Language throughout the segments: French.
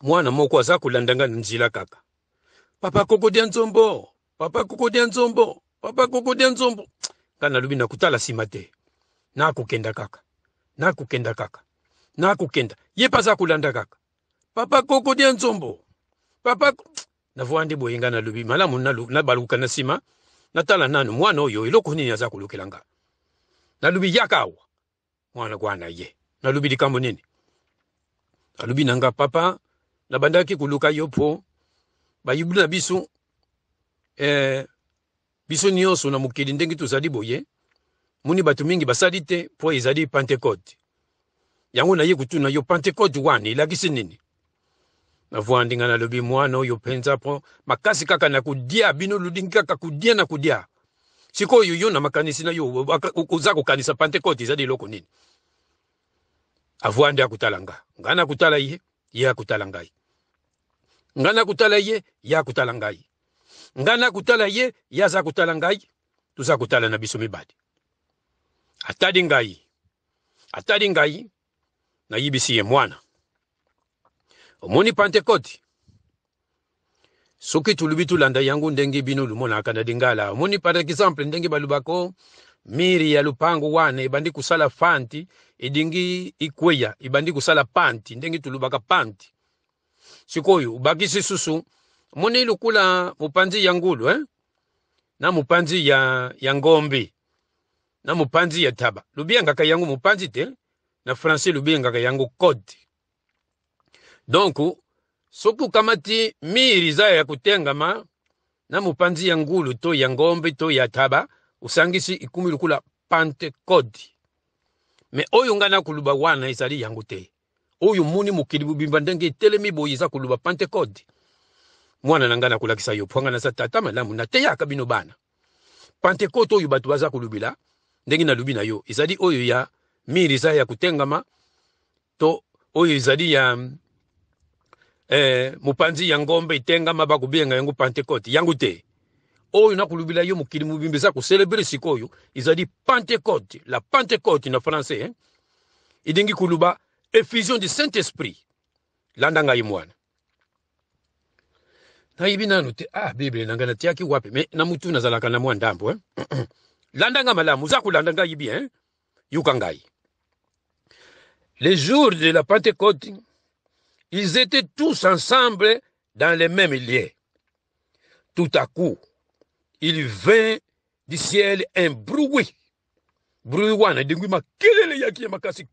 mwana moko aza kolanda nga na nzela kaka papa kokodya nzombo papa kokodya nzombo papa kokodya nzombo ngai nalobi nakutala nsima te nakokenda kaka nakokenda kaka nakokenda ye mpe aza kolanda kaka papa kokodya nzombo papa navoya nde boye ngai nalobi malamu nabaluka na nsima natala nanu mwana oyo eloko nini aza kolukela nga nalobi yaka awa mwana kwana ye nalobi likambo nini alobi na nga papa na bandaki koluka yo mpo bayibuli na biso eh, biso nyonso na mokili ndenge tozali boye muni bato mingi basali te mpo ezali pentekote yango naye kutuna yo pentekote wana elakisi nini navwandinga nalobi mwana oyo mpenza mpo makasi kaka na kudia bino lulingi kaka kudia na kudia sikoyo yo na makanisi na yo oza kokanisa pentekote ezali eloko nini avwa nde akutala nga nga nakutala ye ye akutala ngai nga nakutala ye ye akutala ngai nga nakutala ye ye aza kutala ngai toza kutala na biso mibale atali ngai atali ngai nayibisi ye mwana omoni pantekote soki tulubi tulanda yango ndenge bino lumonaka na lingala omoni par exemple ndenge balobako miri ya lupango wana ebandi kusala fanti edingi ikweya ebandi kusala panti ndenge tulubaka panti sikoyo ubakisi susu mune ilukula mupanzi ya ngulu eh? na mupanzi ya, ya ngombe na mupanzi ya taba lubiyangaka yangu mupanzi te na français lubiyangaka yangu code donc soki ukamati miri zaya ya kutengama na mupanzi ya ngulu to ya ngombe to ya taba usangisi ikumi lukula pante code me oyo nga nakuluba wana ezali yango te oyo moni mokili mobimba ndenge etelemi boye eza koloba pentekode mwana na ngai nakolakisa yo po ngai naza tata malamu nateyaka bino bana pentekode oyo bato baza kolobela ndenge nalobi na yo ezali oyo ya mire eza ya kotengama to oyo ezali ya eh, mopanzi ya ngombe etengama bakobenga yango pentekote yango te oyo nakolobela yo mokili mobimba eza koselebele sikoyo ezali pentekote la pentekote na francais eh? elingi koloba effusion du Saint-Esprit. L'andanga ngai mwana. Na ibi nanu te ah Biblia nangana tiaki wapi me na mutu nazalaka na mwana ndambo eh. landa nga malamu za kulanda eh? ngai hein. Yuka Les jours de la Pentecôte, ils étaient tous ensemble dans les mêmes lieux. Tout à coup, il vint du ciel un bruit buriwana ndingwi makelele yake ya makasi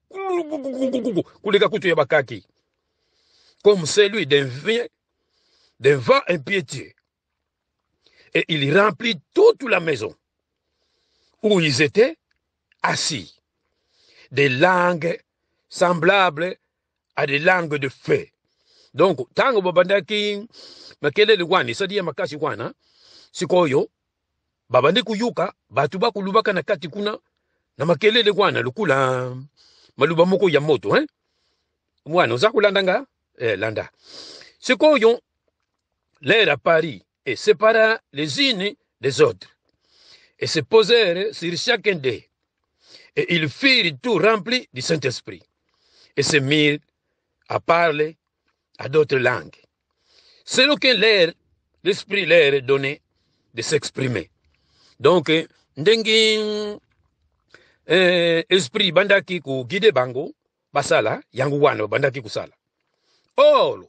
kuleka kutu ya bakaki comme celui d'un vin vent impétueux, et il remplit toute la maison où ils étaient assis des langues semblables à des langues de feu donc tango babandaki makelele wana esadi ya makasi wana sikoyo babandi yuka bato bakulubaka na kati kuna na kwana maluba moko hein? eh, landa l'air à Paris et eh, sépara les unes des autres et eh, se posèrent sur chacun d'eux et ils firent tout rempli du Saint-Esprit et se mirent à parler à d'autres langues c'est que l'air l'esprit leur donné de s'exprimer donc ndenging eh, esprit bandaki guide bango basala bandaki Or,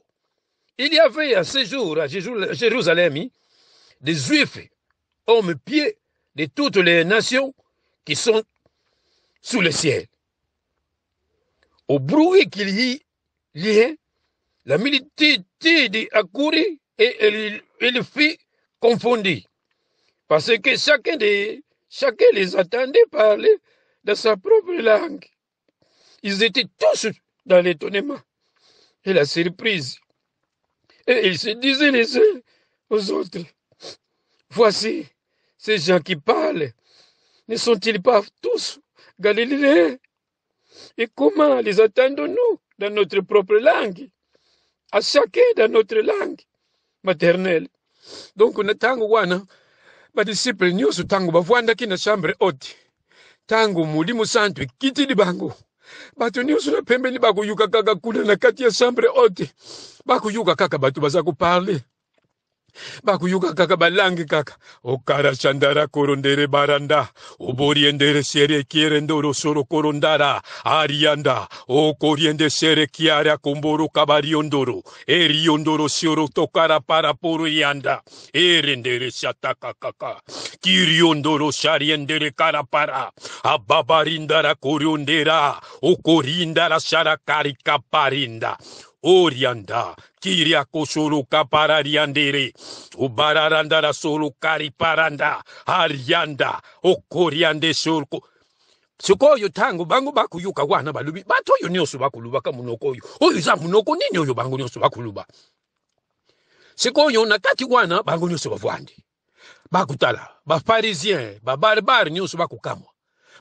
il y avait à ce jour à jérusalem des juifs hommes pieds de toutes les nations qui sont sous le ciel au bruit qu'il y liait la multitude accourut et elle, fit fut confondu parce que chacun, des chacun les attendait parler dans sa propre langue. Ils étaient tous dans l'étonnement et la surprise. Et ils se disaient les uns aux autres, voici ces gens qui parlent, ne sont-ils pas tous galiléens Et comment les attendons-nous dans notre propre langue À chacun dans notre langue maternelle. Donc, on attend, Les disciples, nous, on attend, on va chambre haute. tangu muli musantwe kitidi bangu batu niusula pembeni bakuyuka kaka kuna na kati ya sambre ote bakuyuka kaka batu baza kupale bakuyuka kaka balange kaka okara shandara korondere baranda oboriendere serekiere ndoro soro korondara arianda okoriende serekiara komboro kabariondoro eriondoro sioro tokara para poro yanda erendere shataka kaka kiriondoro shariendere kara para ababarindara korondera okorindara sharakari kaparinda orianda kiria kosoro kaparariandere ubararanda la soro kariparanda arianda okoriande sorko sikoyo tangu bangu bakuyuka bwana balubi bato oyo nyonso bakulubaka oyo oyo munoko nini oyo bango nyonso bakuluba sikoyo na wana bango nyonso bavwandi bakutala baparisien babarbare nyonso bakokamwa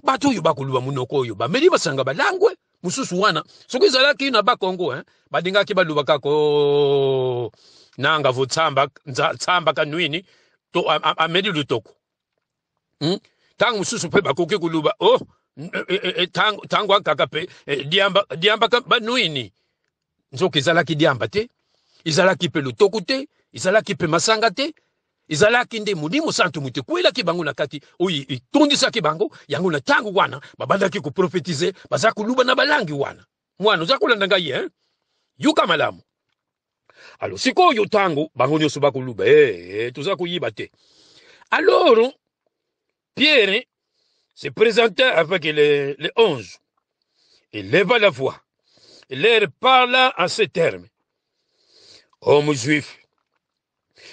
bato bakuluba munoko bameli basanga balangwe mosusu wana soki ezalaki na bakongo eh? badingaki balobaka ko nanga vo tsambaka nwini to amedi lutoko hmm? ntango mosusu mpe bakoki koloba o oh, ntango eh, eh, eh, akaka mpe diambaka banwini nzoki ezalaki diamba te ezalaki mpe lutoko te ezalaki mpe masanga te ezalaki nde molimo santu moto ekwelaki bango na kati oyo etondisaki bango yango na ntango wana babandaki koprofetize baza koluba na balangi wana mwana oza kolanda ngai e eh? yuka malamu alo sikoyo ntango bango nyonso bakoluba e eh, eh, toza koyiba te alors pierre se présenta avec les, les onze et leva la voix et leur parla en ces termes homme juif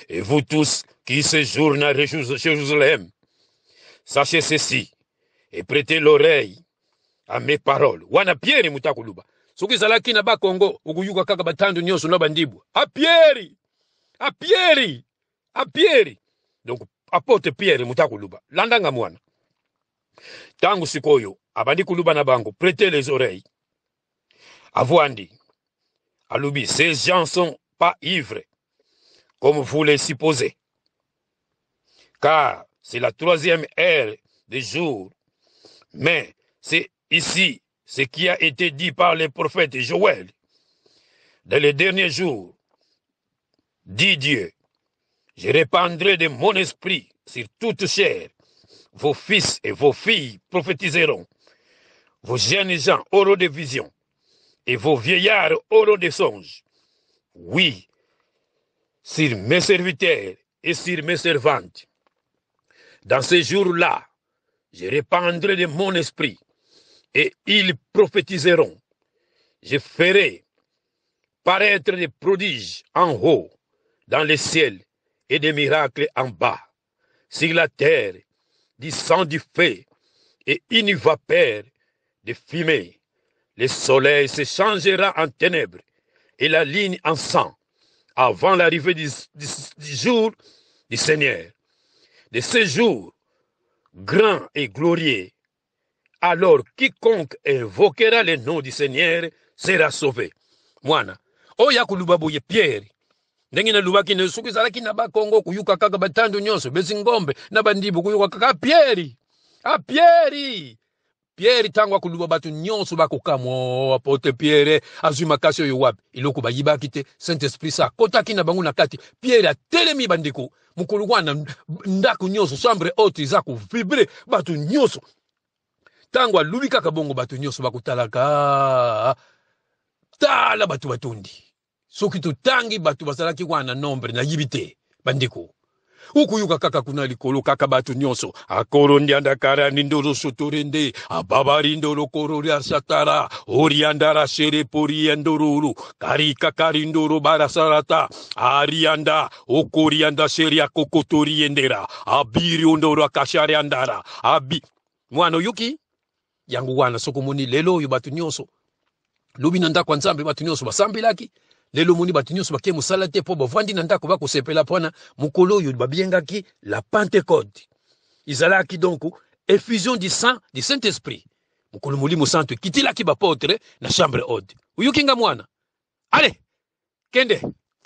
et vous tous qui séjournez à Jérusalem, sachez ceci et prêtez l'oreille à mes paroles. Wana Pierre mutakuluba. soki kina na Congo, oguyuka kaka batandu A na A apieri A apieri donc apporte pierre mutakuluba. landanga mwana sikoyo abandi kuluba na bango prêtez les oreilles avwandi alubi ces gens sont pas ivres comme vous les supposez. Car c'est la troisième ère des jours. Mais c'est ici ce qui a été dit par le prophète Joël. Dans les derniers jours, dit Dieu, je répandrai de mon esprit sur toute chair. Vos fils et vos filles prophétiseront. Vos jeunes gens auront des visions et vos vieillards auront des songes. Oui, sur mes serviteurs et sur mes servantes. Dans ces jours-là, je répandrai de mon esprit et ils prophétiseront. Je ferai paraître des prodiges en haut, dans le ciel, et des miracles en bas, sur la terre, du sang du feu et une vapeur de fumée. Le soleil se changera en ténèbres et la ligne en sang avant l'arrivée du, jour du Seigneur, de ce jour grand et glorieux. Alors quiconque invoquera le nom du Seigneur sera sauvé. Mwana, oya kuluba Pierre, ndenge nalubaki nesukizalaki na kongo kuyuka kaka batandu nyonso bezingombe na bandibu kuyuka kaka ah Pierre! Ah, pyere ntango akoluba bato nyonso bakokamwa apote pyere azwi makasi oyo wapi eloko bayibaki te saint esprit sa akotaki na bango na kati pyere atelemi bandeko mokolo wana ndako nyonso chambre haute eza kovibre bato nyonso ntango alubi kaka bongo bato nyonso bakotalaka tala bato batondi soki totangi bato bazalaki wana nombre nayibi te bandeko okuyuka kaka kuna likolo kaka bato nyonso akorondiandakarani ndorosotore nde ababari ndorokororiasatara oriandarashereporiendoruru karikakaringdoro barasarata arianda okoriandasheriakokotoriendera abiriondoro akashariandara abi mwana oyuki yango wana sokomoni lelo oyo bato nyonso lobi na ndako ya nzambe bato nyonso basambelaki lelo omoni bato nyonso bakei mosala te mpo bavandi na ndako bakosepela mpona mokolo oyo babengaki la pentecôte ezalaki donc effusion du sang du saint-esprit mokolo molimo santo ekitilaki bapotre na chambre ode oyokinga mwana ale kende